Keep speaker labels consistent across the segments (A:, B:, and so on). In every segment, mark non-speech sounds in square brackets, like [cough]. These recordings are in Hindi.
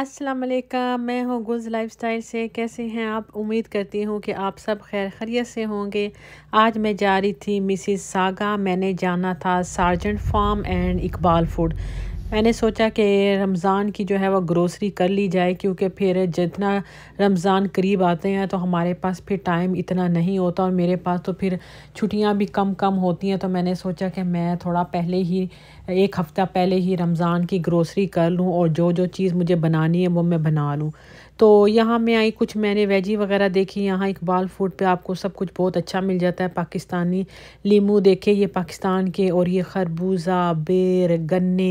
A: अस्सलाम वालेकुम मैं हूँ लाइफ लाइफस्टाइल से कैसे हैं आप उम्मीद करती हूँ कि आप सब खैर खरीत से होंगे आज मैं जा रही थी मिसिस सागा मैंने जाना था Sargent farm and Iqbal food मैंने सोचा कि रमज़ान की जो है वह ग्रोसरी कर ली जाए क्योंकि फिर जितना रमज़ान करीब आते हैं तो हमारे पास फिर टाइम इतना नहीं होता और मेरे पास तो फिर छुट्टियां भी कम कम होती हैं तो मैंने सोचा कि मैं थोड़ा पहले ही एक हफ़्ता पहले ही रमज़ान की ग्रोसरी कर लूँ और जो जो चीज़ मुझे बनानी है वो मैं बना लूँ तो यहाँ मैं आई कुछ मैंने वेजी वगैरह देखी यहाँ इकबाल फूड पे आपको सब कुछ बहुत अच्छा मिल जाता है पाकिस्तानी लीमू देखे ये पाकिस्तान के और ये खरबूजा बेर गन्ने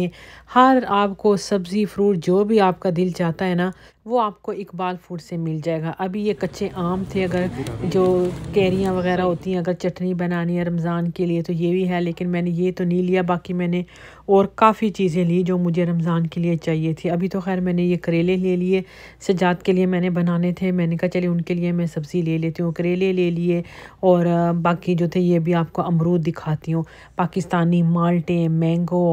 A: हर आपको सब्ज़ी फ्रूट जो भी आपका दिल चाहता है ना वो आपको इकबाल फूड से मिल जाएगा अभी ये कच्चे आम थे अगर जो कैरियाँ वगैरह होती हैं अगर चटनी बनानी है रमज़ान के लिए तो ये भी है लेकिन मैंने ये तो नहीं लिया बाकी मैंने और काफ़ी चीज़ें ली जो मुझे रमज़ान के लिए चाहिए थी अभी तो खैर मैंने ये करेले ले लिए सजात के लिए मैंने बनाने थे मैंने कहा चले उनके लिए मैं सब्ज़ी ले लेती हूँ करेले ले लिए और बाकी जो थे ये भी आपको अमरूद दिखाती हूँ पाकिस्तानी माल्टे मैंगो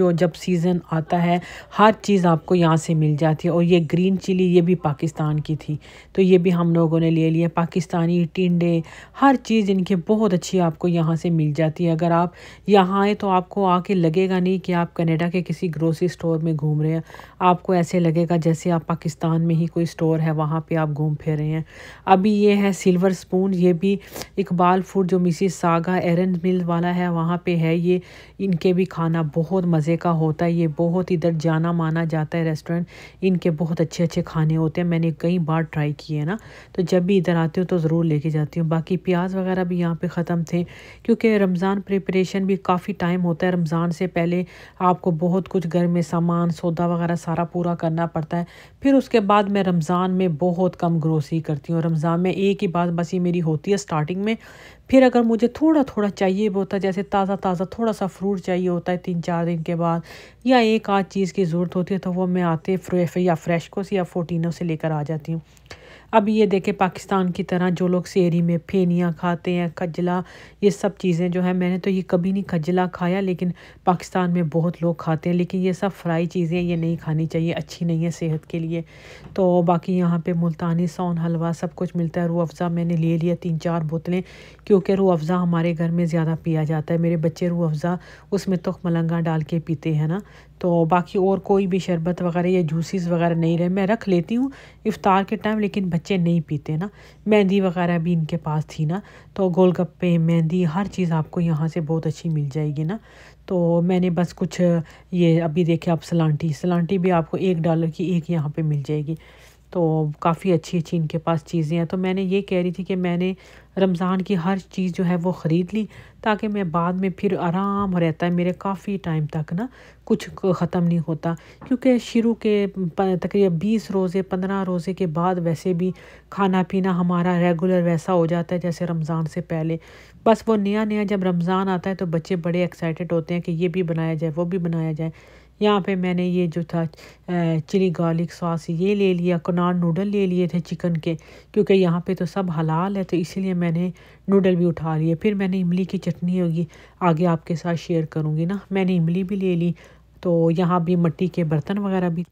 A: जो जब सीज़न आता है हर चीज़ आपको यहाँ से मिल जाती है और ये ग्रीन चिली ये भी पाकिस्तान की थी तो ये भी हम लोगों ने ले लिया पाकिस्तानी टिंडे हर चीज़ इनके बहुत अच्छी आपको यहाँ से मिल जाती है अगर आप यहाँ आए तो आपको आके लगेगा नहीं कि आप कनाडा के किसी ग्रोसरी स्टोर में घूम रहे हैं आपको ऐसे लगेगा जैसे आप पाकिस्तान में ही कोई स्टोर है वहाँ पर आप घूम फिर रहे हैं अभी ये है सिल्वर स्पून ये भी इकबाल फूड जो मिसिस सागा एरन मिल वाला है वहाँ पर है ये इनके भी खाना बहुत मज़े का होता है ये बहुत इधर जाना माना जाता है रेस्टोरेंट इनके बहुत अच्छे अच्छे अच्छे खाने होते हैं मैंने कई बार ट्राई किए हैं ना तो जब भी इधर आती हूँ तो ज़रूर लेके जाती हूँ बाकी प्याज वगैरह भी यहाँ पे ख़त्म थे क्योंकि रमज़ान प्रिपरेशन भी काफ़ी टाइम होता है रमज़ान से पहले आपको बहुत कुछ घर में सामान सौदा वगैरह सारा पूरा करना पड़ता है फिर उसके बाद मैं रमज़ान में बहुत कम ग्रोसरी करती हूँ रमज़ान में एक ही बात बस ये मेरी होती है स्टार्टिंग में फिर अगर मुझे थोड़ा थोड़ा चाहिए भी होता है जैसे ताज़ा ताज़ा थोड़ा सा फ्रूट चाहिए होता है तीन चार दिन के बाद या एक आध चीज़ की ज़रूरत होती है तो वो मैं आते फ्रेश या फ्रेशको से या फोटीनो से लेकर आ जाती हूँ अब ये देखें पाकिस्तान की तरह जो लोग सेरी में फेनियाँ खाते हैं खजला ये सब चीज़ें जो है मैंने तो ये कभी नहीं खजला खाया लेकिन पाकिस्तान में बहुत लोग खाते हैं लेकिन ये सब फ्राई चीज़ें ये नहीं खानी चाहिए अच्छी नहीं है सेहत के लिए तो बाकी यहाँ पर मुल्तानी सोन हलवा सब कुछ मिलता है रू अफ़ज़ा मैंने ले लिया तीन चार बोतलें क्योंकि रू अफ़ज़ा हमारे घर में ज़्यादा पिया जाता है मेरे बच्चे रू अफ़ज़ा उसमें तुख तो मलंगा डाल के पीते हैं ना तो बाकी और कोई भी शरबत वगैरह या जूसेस वगैरह नहीं रहे मैं रख लेती हूँ इफ़ार के टाइम लेकिन बच्चे नहीं पीते ना मेहंदी वगैरह भी इनके पास थी ना तो गोलगप्पे मेहंदी हर चीज़ आपको यहाँ से बहुत अच्छी मिल जाएगी ना तो मैंने बस कुछ ये अभी देखे आप सलांटी सलांटी भी आपको एक डॉलर की एक यहाँ पर मिल जाएगी तो काफ़ी अच्छी अच्छी इनके पास चीज़ें हैं तो मैंने ये कह रही थी कि मैंने रमज़ान की हर चीज़ जो है वो ख़रीद ली ताकि मैं बाद में फिर आराम रहता है मेरे काफ़ी टाइम तक ना कुछ ख़त्म नहीं होता क्योंकि शुरू के तकरीबन बीस रोज़े पंद्रह रोज़े के बाद वैसे भी खाना पीना हमारा रेगुलर वैसा हो जाता है जैसे रमज़ान से पहले बस वो नया नया जब रमज़ान आता है तो बच्चे बड़े एक्साइटेड होते हैं कि ये भी बनाया जाए वो भी बनाया जाए यहाँ पे मैंने ये जो था चिली गार्लिक सॉस ये ले लिया कनार नूडल ले लिए थे चिकन के क्योंकि यहाँ पे तो सब हलाल है तो इसीलिए मैंने नूडल भी उठा लिए फिर मैंने इमली की चटनी होगी आगे आपके साथ शेयर करूँगी ना मैंने इमली भी ले ली तो यहाँ भी मट्टी के बर्तन वगैरह भी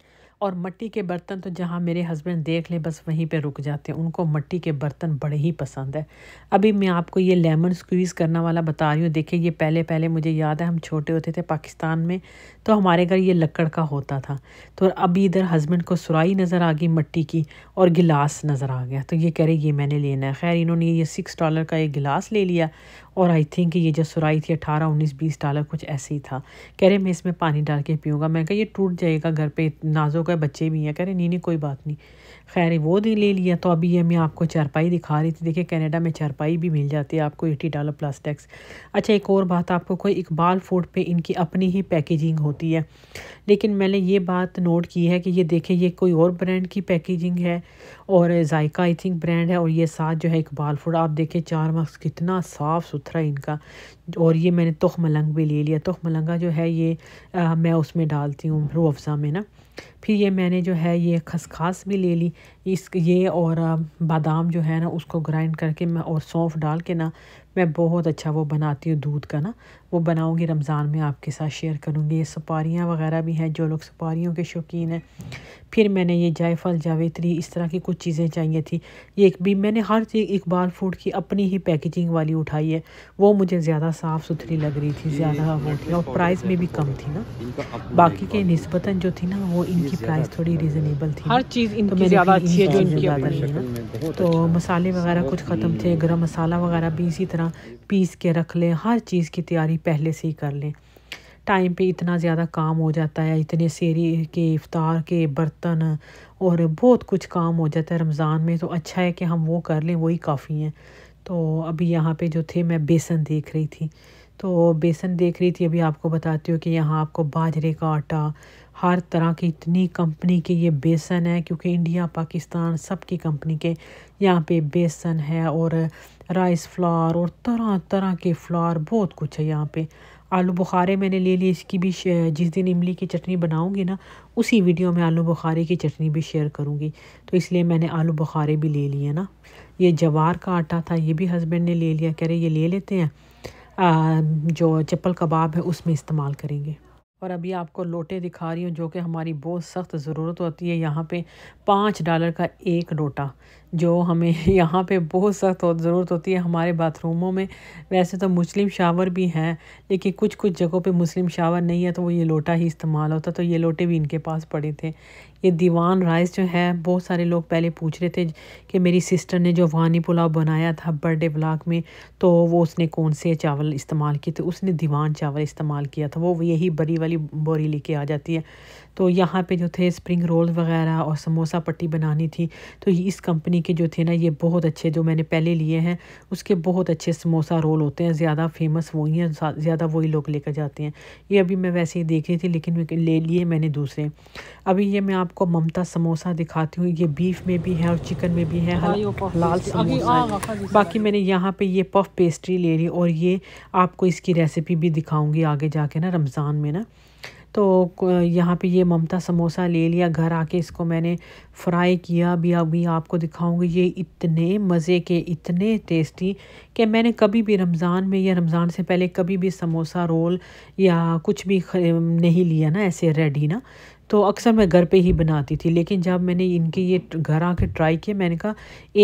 A: और मट्टी के बर्तन तो जहाँ मेरे हस्बैंड देख ले बस वहीं पे रुक जाते हैं उनको मट्टी के बर्तन बड़े ही पसंद है अभी मैं आपको ये लेमन स्क्वीज़ करना वाला बता रही हूँ देखिए ये पहले पहले मुझे याद है हम छोटे होते थे पाकिस्तान में तो हमारे घर ये लकड़ का होता था तो अभी इधर हस्बैंड को सुराई नज़र आ गई मट्टी की और गिलास नज़र आ गया तो ये कह रहे ये मैंने लेना है खैर इन्होंने ये सिक्स डॉलर का ये गिलास ले लिया और आई थिंक ये जो सुराई थी अठारह उन्नीस बीस डॉलर कुछ ऐसे ही था कह रहे मैं इसमें पानी डाल के पीऊँगा मैं कह ये टूट जाएगा घर पर नाजो चुका है बच्चे भी हैं कह रहे नहीं नहीं कोई बात नहीं खैर वो दे ले लिया तो अभी ये मैं आपको चारपाई दिखा रही थी देखिए कनाडा में चारपाई भी मिल जाती है आपको एटी डॉलर प्लस टैक्स अच्छा एक और बात आपको कोई इकबाल फूड पे इनकी अपनी ही पैकेजिंग होती है लेकिन मैंने ये बात नोट की है कि ये देखें ये कोई और ब्रांड की पैकेजिंग है और जायका आई थिंक ब्रांड है और ये साथ जो है इकबाल फूड आप देखें चार मार्क्स कितना साफ़ सुथरा इनका और ये मैंने तुख मलंग भी ले लिया तुख मलंगा जो है ये आ, मैं उसमें डालती हूँ रू अफ़ज़ा में ना फिर ये मैंने जो है ये खसखास भी ले ली इस ये और बादाम जो है ना उसको ग्राइंड करके मैं और सौंफ डाल के ना मैं बहुत अच्छा वो बनाती हूँ दूध का ना वो बनाऊँगी रमज़ान में आपके साथ शेयर करूँगी ये सुपारियाँ वगैरह भी हैं जो लोग सुपारियों के शौकीन हैं फिर मैंने ये जायफल जावेत्री इस तरह की कुछ चीज़ें चाहिए थी ये एक भी मैंने हर चीज़ इकबाल फूड की अपनी ही पैकेजिंग वाली उठाई है वो मुझे ज़्यादा साफ़ सुथरी लग रही थी ज़्यादा वो थी और प्राइस में भी कम थी ना बाकी के नस्बता जो थी ना वो इनकी प्राइस थोड़ी रिजनेबल अच्छा थी हर चीज़ तो इनकी तो अच्छा मसाले वगैरह कुछ ख़त्म थे गर्म मसाला वगैरह भी इसी तरह तरह पीस के रख लें हर चीज़ की तैयारी पहले से ही कर लें टाइम पे इतना ज़्यादा काम हो जाता है इतने सेरी के इफ़ार के बर्तन और बहुत कुछ काम हो जाता है रमज़ान में तो अच्छा है कि हम वो कर लें वही काफ़ी हैं तो अभी यहाँ पे जो थे मैं बेसन देख रही थी तो बेसन देख रही थी अभी आपको बताती हूँ कि यहाँ आपको बाजरे का आटा हर तरह की इतनी कंपनी के ये बेसन है क्योंकि इंडिया पाकिस्तान सब की कंपनी के यहाँ पे बेसन है और राइस फ्लार और तरह तरह के फ्लावर बहुत कुछ है यहाँ पे आलू बुखारे मैंने ले लिए इसकी भी जिस दिन इमली की चटनी बनाऊंगी ना उसी वीडियो में आलू बुखारे की चटनी भी शेयर करूंगी तो इसलिए मैंने आलू बुखारे भी ले लिए ना ये जवार का आटा था ये भी हस्बैंड ने ले लिया कह रहे ये ले लेते हैं आ, जो चप्पल कबाब है उसमें इस्तेमाल करेंगे और अभी आपको लोटे दिखा रही हूँ जो कि हमारी बहुत सख्त ज़रूरत होती है यहाँ पे पाँच डॉलर का एक लोटा जो हमें [laughs] यहाँ पे बहुत सख्त और ज़रूरत होती है हमारे बाथरूमों में वैसे तो मुस्लिम शावर भी हैं लेकिन कुछ कुछ जगहों पे मुस्लिम शावर नहीं है तो वो ये लोटा ही इस्तेमाल होता तो ये लोटे भी इनके पास पड़े थे ये दीवान राइस जो है बहुत सारे लोग पहले पूछ रहे थे कि मेरी सिस्टर ने जो वानी पुलाव बनाया था बर्थडे ब्लाक में तो वो उसने कौन से चावल इस्तेमाल किए थे उसने दीवान चावल इस्तेमाल किया था वो यही बड़ी वाली बोरी लेके आ जाती है तो यहाँ पे जो थे स्प्रिंग रोल वगैरह और समोसा पट्टी बनानी थी तो इस कंपनी कंपनी के जो थे ना ये बहुत अच्छे जो मैंने पहले लिए हैं उसके बहुत अच्छे समोसा रोल होते हैं ज़्यादा फेमस वही हैं ज़्यादा वही लोग लेकर जाते हैं ये अभी मैं वैसे ही देख रही थी लेकिन ले लिए मैंने दूसरे अभी ये मैं आपको ममता समोसा दिखाती हूँ ये बीफ में भी है और चिकन में भी है लाल समोसा बाकी मैंने यहाँ पर ये पफ पेस्ट्री ले ली और ये आपको इसकी रेसिपी भी दिखाऊँगी आगे जाके ना रमज़ान में ना तो यहाँ पे ये ममता समोसा ले लिया घर आके इसको मैंने फ्राई किया भी अभी आपको दिखाऊंगी ये इतने मज़े के इतने टेस्टी कि मैंने कभी भी रमज़ान में या रमज़ान से पहले कभी भी समोसा रोल या कुछ भी नहीं लिया ना ऐसे रेडी ना तो अक्सर मैं घर पे ही बनाती थी लेकिन जब मैंने इनके ये घर आके ट्राई किए मैंने कहा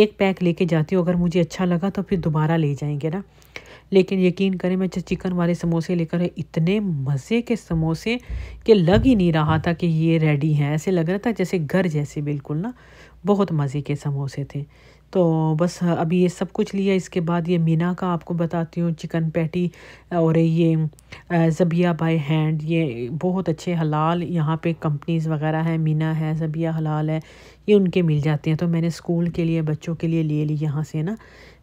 A: एक पैक लेके जाती हूँ अगर मुझे अच्छा लगा तो फिर दोबारा ले जाएंगे ना लेकिन यकीन करें मैं चिकन वाले समोसे लेकर इतने मज़े के समोसे के लग ही नहीं रहा था कि ये रेडी हैं ऐसे लग रहा था जैसे घर जैसे बिल्कुल ना बहुत मज़े के समोसे थे तो बस अभी ये सब कुछ लिया इसके बाद ये मीना का आपको बताती हूँ चिकन पैटी और ये जबिया बाय हैंड ये बहुत अच्छे हलाल यहाँ पे कंपनीज़ वगैरह हैं मीना है जबिया हलाल है ये उनके मिल जाते हैं तो मैंने स्कूल के लिए बच्चों के लिए ले ली यहाँ से ना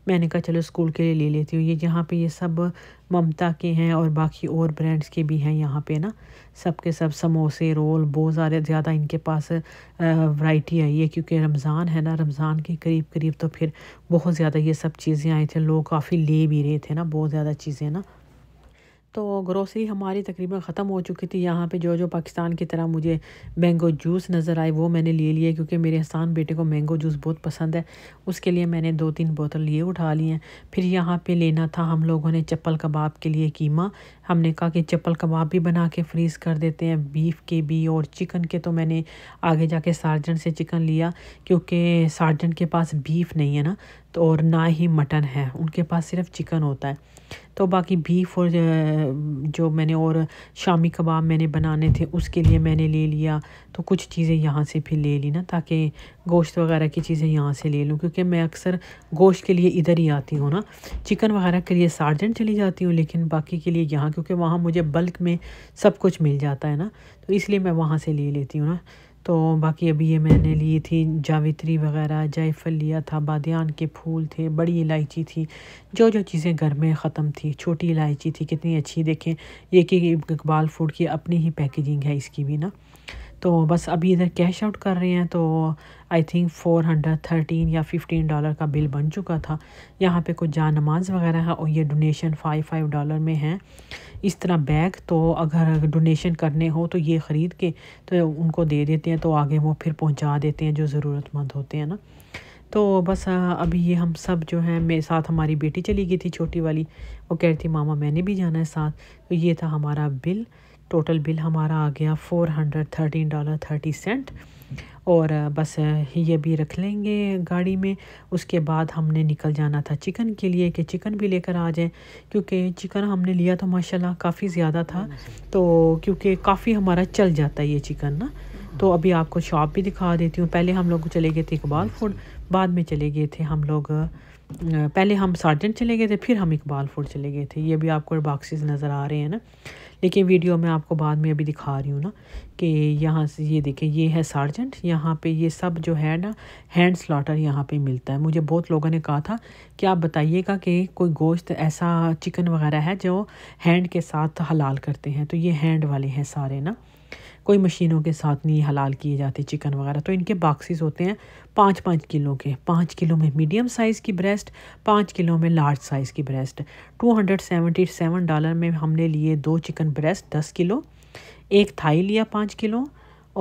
A: मैंने कहा चलो स्कूल के लिए ले लेती हूँ ये यहाँ पे ये सब ममता के हैं और बाकी और ब्रांड्स के भी हैं यहाँ पे ना सब के सब समोसे रोल बहुत सारे ज़्यादा इनके पास वैरायटी आई है क्योंकि रमज़ान है ना रमज़ान के करीब करीब तो फिर बहुत ज़्यादा ये सब चीज़ें आई थी लोग काफ़ी ले भी रहे थे ना बहुत ज़्यादा चीज़ें ना तो ग्रोसरी हमारी तकरीबन ख़त्म हो चुकी थी यहाँ पे जो जो पाकिस्तान की तरह मुझे मैंगो जूस नज़र आए वो मैंने ले लिए क्योंकि मेरे आसान बेटे को मैंगो जूस बहुत पसंद है उसके लिए मैंने दो तीन बोतल ये उठा ली हैं फिर यहाँ पे लेना था हम लोगों ने चप्पल कबाब के लिए कीमा हमने कहा कि चप्पल कबाब भी बना के फ्रीज़ कर देते हैं बीफ के भी और चिकन के तो मैंने आगे जाके सार्जेंट से चिकन लिया क्योंकि सार्जेंट के पास बीफ नहीं है ना तो और ना ही मटन है उनके पास सिर्फ चिकन होता है तो बाकी बीफ और जो मैंने और शामी कबाब मैंने बनाने थे उसके लिए मैंने ले लिया तो कुछ चीज़ें यहाँ से फिर ले ली ना ताकि गोश्त वगैरह की चीज़ें यहाँ से ले लूँ क्योंकि मैं अक्सर गोश्त के लिए इधर ही आती हूँ ना चिकन वगैरह के लिए सार्जेंट चली जाती हूँ लेकिन बाकी के लिए यहाँ क्योंकि वहाँ मुझे बल्क में सब कुछ मिल जाता है ना तो इसलिए मैं वहाँ से ले लेती हूँ ना तो बाकी अभी ये मैंने ली थी जावित्री वगैरह जायफल लिया था बादियान के फूल थे बड़ी इलायची थी जो जो चीज़ें घर में ख़त्म थी छोटी इलायची थी कितनी अच्छी देखें ये कि इकबाल फूड की अपनी ही पैकेजिंग है इसकी भी ना तो बस अभी इधर कैश आउट कर रहे हैं तो I think four hundred thirteen या फिफ्टीन डॉलर का बिल बन चुका था यहाँ पे कुछ जान नमाज वगैरह है और ये डोनेशन फ़ाइव फाइव डॉलर में है इस तरह बैग तो अगर डोनेशन करने हो तो ये ख़रीद के तो उनको दे देते हैं तो आगे वो फिर पहुँचा देते हैं जो ज़रूरतमंद होते हैं ना तो बस अभी ये हम सब जो है मेरे साथ हमारी बेटी चली गई थी छोटी वाली वो कह रही थी मामा मैंने भी जाना है साथ तो ये था हमारा बिल टोटल बिल हमारा आ गया four hundred thirteen dollar thirty cent और बस ये भी रख लेंगे गाड़ी में उसके बाद हमने निकल जाना था चिकन के लिए कि चिकन भी लेकर आ जाएं क्योंकि चिकन हमने लिया तो माशाल्लाह काफ़ी ज़्यादा था तो क्योंकि काफ़ी हमारा चल जाता है ये चिकन ना तो अभी आपको शॉप भी दिखा देती हूँ पहले हम लोग चले गए थे इकबाल फूड बाद में चले गए थे हम लोग पहले हम सार्जेंट चले गए थे फिर हम इकबाल फूड चले गए थे ये भी आपको बॉक्सेस नज़र आ रहे हैं ना देखिए वीडियो मैं आपको बाद में अभी दिखा रही हूँ ना कि यहाँ से ये देखें ये है सार्जेंट यहाँ पे ये सब जो है ना हैंड स्लॉटर यहाँ पे मिलता है मुझे बहुत लोगों ने कहा था कि आप बताइएगा कि कोई गोश्त ऐसा चिकन वगैरह है जो हैंड के साथ हलाल करते हैं तो ये हैंड वाले हैं सारे ना कोई मशीनों के साथ नहीं हलाल किए जाते चिकन वगैरह तो इनके बॉक्सेस होते हैं पाँच पाँच किलो के पाँच किलो में मीडियम साइज़ की ब्रेस्ट पाँच किलो में लार्ज साइज़ की breast two hundred seventy seven dollar में हमने लिए दो चिकन ब्रेस्ट दस किलो एक थाई लिया पाँच किलो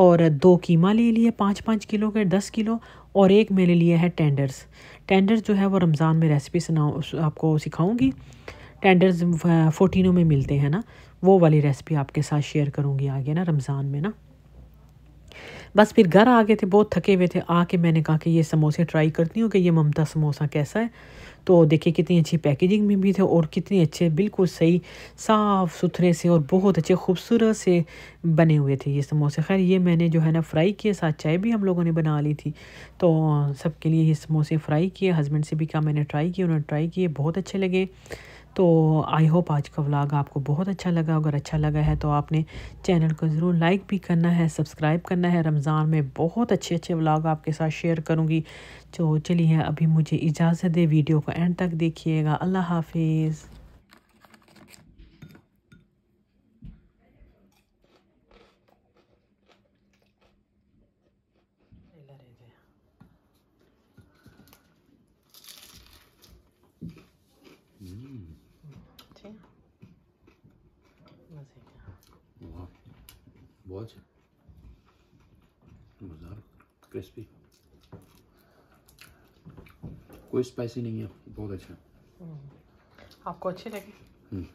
A: और दो कीमा ले लिए पाँच पाँच किलो के दस किलो और एक मैंने लिए है टेंडर्स टेंडर्स जो है वो रमज़ान में रेसिपी सुना आपको सिखाऊँगी टेंडर्स फोटीनों में मिलते हैं ना वो वाली रेसिपी आपके साथ शेयर करूँगी आगे ना रमज़ान में ना बस फिर घर आ गए थे बहुत थके हुए थे आके मैंने कहा कि ये समोसे ट्राई करती हूँ कि ये ममता समोसा कैसा है तो देखिए कितनी अच्छी पैकेजिंग में भी थे और कितने अच्छे बिल्कुल सही साफ़ सुथरे से और बहुत अच्छे खूबसूरत से बने हुए थे ये समोसे खैर ये मैंने जो है ना फ्राई किए साथ चाय भी हम लोगों ने बना ली थी तो सबके लिए ये समोसे फ्राई किए हस्बैंड से भी कहा मैंने ट्राई किए उन्होंने ट्राई किए बहुत अच्छे लगे तो आई होप आज का व्लॉग आपको बहुत अच्छा लगा अगर अच्छा लगा है तो आपने चैनल को ज़रूर लाइक भी करना है सब्सक्राइब करना है रमज़ान में बहुत अच्छे अच्छे व्लॉग आपके साथ शेयर करूँगी तो चलिए अभी मुझे इजाज़त दे वीडियो को एंड तक देखिएगा अल्लाह हाफिज़ मज़ेदार क्रिस्पी कोई स्पाइसी नहीं है बहुत अच्छा आपको अच्छी लगी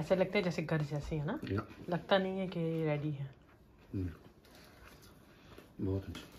A: ऐसे लगते हैं जैसे घर जैसे है ना लगता नहीं है कि रेडी है बहुत अच्छा